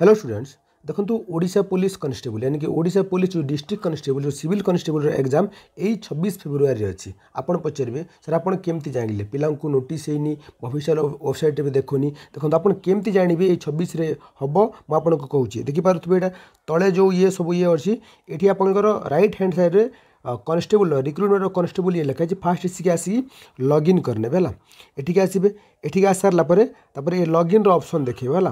hello students देखो ओडा police constable यानी कि ओडा पुलिस जो डिस्ट्रिक्ट जो सिविल कनेस्टेबल एग्जाम यही छब्बीस फेब्रुआरी अच्छी आपड़ पचारे सर आप कमी जाने पिला नोटिस अफिशियाल वेबसाइट देखनी देखो आप कमी जानवे ये छब्बीस हम मुझे देखिपे तले जो ये सब ये अच्छी ये आप रईट हैंड सैड्रे কনস্টেবল রিক্রুটমেন্ট কনস্টেবল ইয়ে লেখা আছে ফার্স্ট এসিকি আসিকি লগ ইন করে হল এটিকি আসবে এটিকি আস সারা পরে তাপরে এই লগ ইন্র অপসন দেখবে হল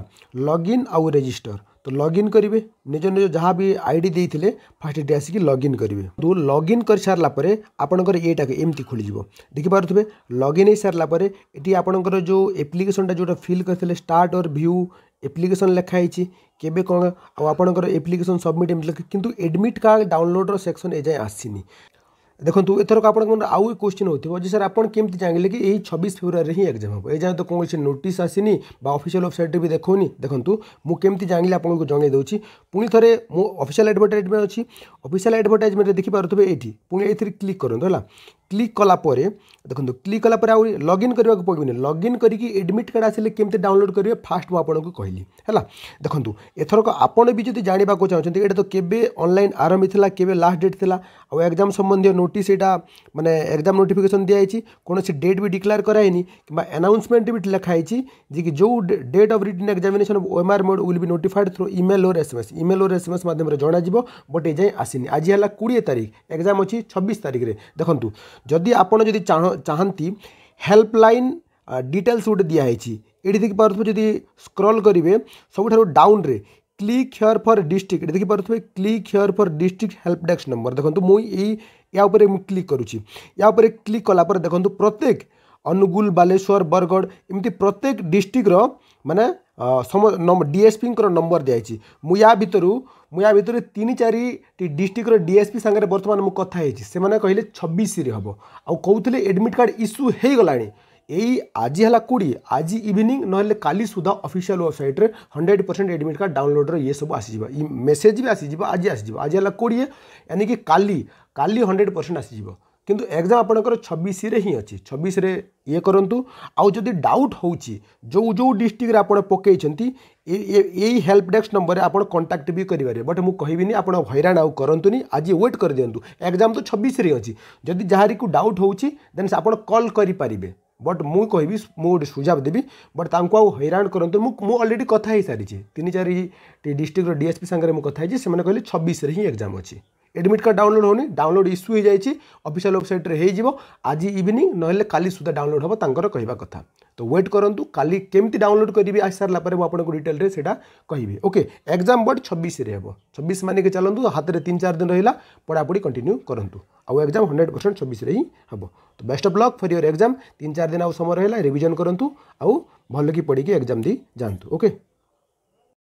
লগ ইন আউ রেজিষ্টর তো লগ ইন করবে নিজ নিজ যা বি আইডি দিয়ে ফার্স্ট এটি আসিকি লগ ইন করবে তো লগ ইন করে সারা পরে আপনার এইটা এমতি খোলিযোগ দেখিপারে লগ ইন হয়ে সারা পরে এটি আপনার যে আপ্লিকেসনটা যেটা ফিল করে স্টার্ট অর ভিউ এপ্লিকেসন লেখা হয়েছে কেবে କ'ଣ ଆଉ ଆପଣଙ୍କର ଏପ୍ଲିକେସନ୍ ସବମିଟ୍ ଏମିତି ଲେଖେ କିନ୍ତୁ ଏଡ଼ମିଟ୍ କାର୍ଡ଼ ଡାଉନଲୋଡ଼ର ସେକ୍ସନ୍ ଏଯାଏଁ ଆସିନି ଦେଖନ୍ତୁ ଏଥରକ ଆପଣଙ୍କ ଆଉ ଏକ କୋଶ୍ଚିନ୍ ହେଉଥିବ ଯେ ସାର୍ ଆପଣ କେମିତି ଜାଣିଲେ କି ଏଇ ଛବିଶ ଫେବୃଆରୀରେ ହିଁ ଏକ୍ଜାମ୍ ହେବ ଏଯାଏଁ ତ କୌଣସି ନୋଟିସ୍ ଆସିନି ବା ଅଫିସିଆଲ୍ ୱେବସାଇଟ୍ରେ ବି ଦେଖାଉନି ଦେଖନ୍ତୁ ମୁଁ କେମିତି ଜାଣିଲେ ଆପଣଙ୍କୁ ଜଣାଇ ଦେଉଛି ପୁଣି ଥରେ ମୁଁ ଅଫିସିଆଲ୍ ଆଡ଼ଭର୍ଟାଇଜମେଣ୍ଟ ଅଛି ଅଫିସିଆଲ୍ ଆଡ଼ଭର୍ଟାଇଜମେଣ୍ଟରେ ଦେଖିପାରୁଥିବେ ଏଇଠି ପୁଣି ଏଇଥିରେ କ୍ଲିକ୍ କରନ୍ତୁ ହେଲା क्लिक कलापर देखो तो क्लिक कलापर आ लगइन करने को पड़े लगइन करके एडमिट कार्ड आसे कमी डाउनलोड करेंगे फास्ट मुझे कहली है देखो एथरक आपन भी जब जानवा को चाहते ये तो केवे अनलाइन आरंभ था के लास्ट डेट थी आउ एक्जाम सम्बन्धी नोटिस यहाँ मैंने एक्जाम नोटिकेसन दिखाई कौन से डेट भी डिक्लेयर कराई कि आनाउन्समेंट भी लिखाई कि जो date of written examination O M R mode will notified through email और एसएमएस इमेल और एसएमएस मध्यम जनजीव बट ये जाए आसनी आज है कोड़े तारीख एक्जाम अच्छी छब्बीस तारीख में देखो जदि आपड़ चाहती हेल्पलाइन डिटेल्स गोटे दिखाई ये देखिपुर थे जी स्क्रल करेंगे सब डाउन रे क्लिक हेयर फर डिस्ट्रिक्ट देखिप click here for district help desk number देखो मुई या क्लिक करुच्ची क्लिक कलापर देखो प्रत्येक अनुगुल बालेश्वर बरगढ़ एमती प्रत्येक डिस्ट्रिक्टर मानने सम डीएसपी नंबर दिखाई मु या भितर मु या भितर तीन चार डिस्ट्रिक्टर डीएसपी सागर बर्तमान मुझे कथी से मैंने कहले छब्बीस हम आउे एडमिट कार्ड इश्यू हो गला आज है कोड़ी आज इवनिंग ना काली सुधा official website hundred percent admit card डाउनलोड्र ये सब आस मेसेज भी आसीज आज आसीज आज है कोड़े यानी कि काली हंड्रेड परसेंट आसीज କିନ୍ତୁ ଏକ୍ଜାମ୍ ଆପଣଙ୍କର ଛବିଶରେ ହିଁ ଅଛି ଛବିଶରେ ଇଏ କରନ୍ତୁ ଆଉ ଯଦି ଡାଉଟ୍ ହେଉଛି ଯେଉଁ ଯେଉଁ ଡିଷ୍ଟ୍ରିକ୍ଟରେ ଆପଣ ପକାଇଛନ୍ତି ଏଇ ହେଲ୍ପ ଡେସ୍କ ନମ୍ବରରେ ଆପଣ କଣ୍ଟାକ୍ଟ ବି କରିପାରିବେ ବଟ୍ ମୁଁ କହିବିନି ଆପଣ ହଇରାଣ ଆଉ କରନ୍ତୁନି ଆଜି ୱେଟ୍ କରିଦିଅନ୍ତୁ ଏକ୍ଜାମ୍ ତ ଛବିଶରେ ଅଛି ଯଦି ଯାହାରିକୁ ଡାଉଟ୍ ହେଉଛି ଦେନ୍ ଆପଣ କଲ୍ କରିପାରିବେ ବଟ୍ ମୁଁ କହିବି ମୁଁ ଗୋଟେ ସୁଝାବ ଦେବି ବଟ୍ ତାଙ୍କୁ ଆଉ ହଇରାଣ କରନ୍ତୁ ମୁଁ ମୁଁ ଅଲରେଡ଼ି କଥା ହେଇସାରିଛି ତିନି ଚାରି ଡିଷ୍ଟ୍ରିକ୍ଟର ଡିଏସ୍ପି ସାଙ୍ଗରେ ମୁଁ କଥା ହେଇଛି ସେମାନେ କହିଲେ ଛବିଶରେ ହିଁ ଏକ୍ଜାମ୍ ଅଛି ଏଡ଼ମିଟ୍ କାର୍ଡ଼ ଡାଉନଲୋଡ଼ ହେଉନି ଡାଉନଲୋଡ଼ ଇସ୍ୟୁ ହେଇଯାଇଛି ଅଫିସିଆଲ୍ ୱେବସାଇଟ୍ରେ ହେଇଯିବ ଆଜି ଇଭିନିଂ ନହେଲେ କାଲି ସୁଦ୍ଧା ଡାଉନଲୋଡ଼ ହେବ ତାଙ୍କର କହିବା କଥା तो व्वेट करूँ का केमी डाउनलोड करी आई सारापर मुझे डिटेल से कहे ओके एक्जाम बोर्ड छब्बे हम छब्बीस मान के चलतु तो हाथ में तीन चार दिन रहा पढ़ापढ़ी कंटिन्यू करूँ आउ एक्जाम हंड्रेड परसेंट छब्बीस ही हम तो best of luck for your exam तीन चार दिन आज समय रहा रिविजन करूँ आउ भल कि पढ़ी एक्जाम दी जातु ओके